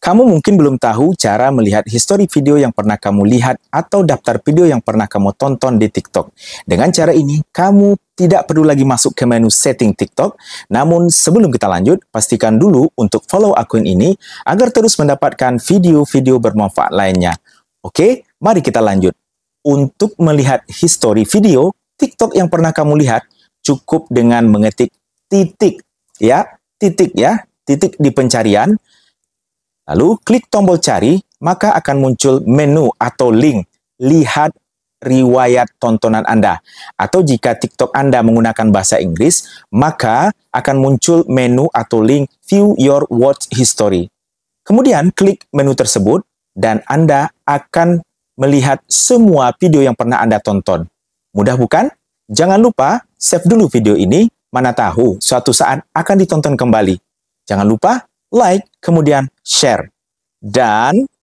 Kamu mungkin belum tahu cara melihat histori video yang pernah kamu lihat atau daftar video yang pernah kamu tonton di TikTok. Dengan cara ini, kamu tidak perlu lagi masuk ke menu setting TikTok. Namun sebelum kita lanjut, pastikan dulu untuk follow akun ini agar terus mendapatkan video-video bermanfaat lainnya. Oke, mari kita lanjut. Untuk melihat histori video TikTok yang pernah kamu lihat, cukup dengan mengetik titik ya, titik ya, titik di pencarian Lalu klik tombol cari, maka akan muncul menu atau link lihat riwayat tontonan Anda. Atau jika TikTok Anda menggunakan bahasa Inggris, maka akan muncul menu atau link view your watch history. Kemudian klik menu tersebut dan Anda akan melihat semua video yang pernah Anda tonton. Mudah bukan? Jangan lupa save dulu video ini, mana tahu suatu saat akan ditonton kembali. Jangan lupa like, kemudian share. Dan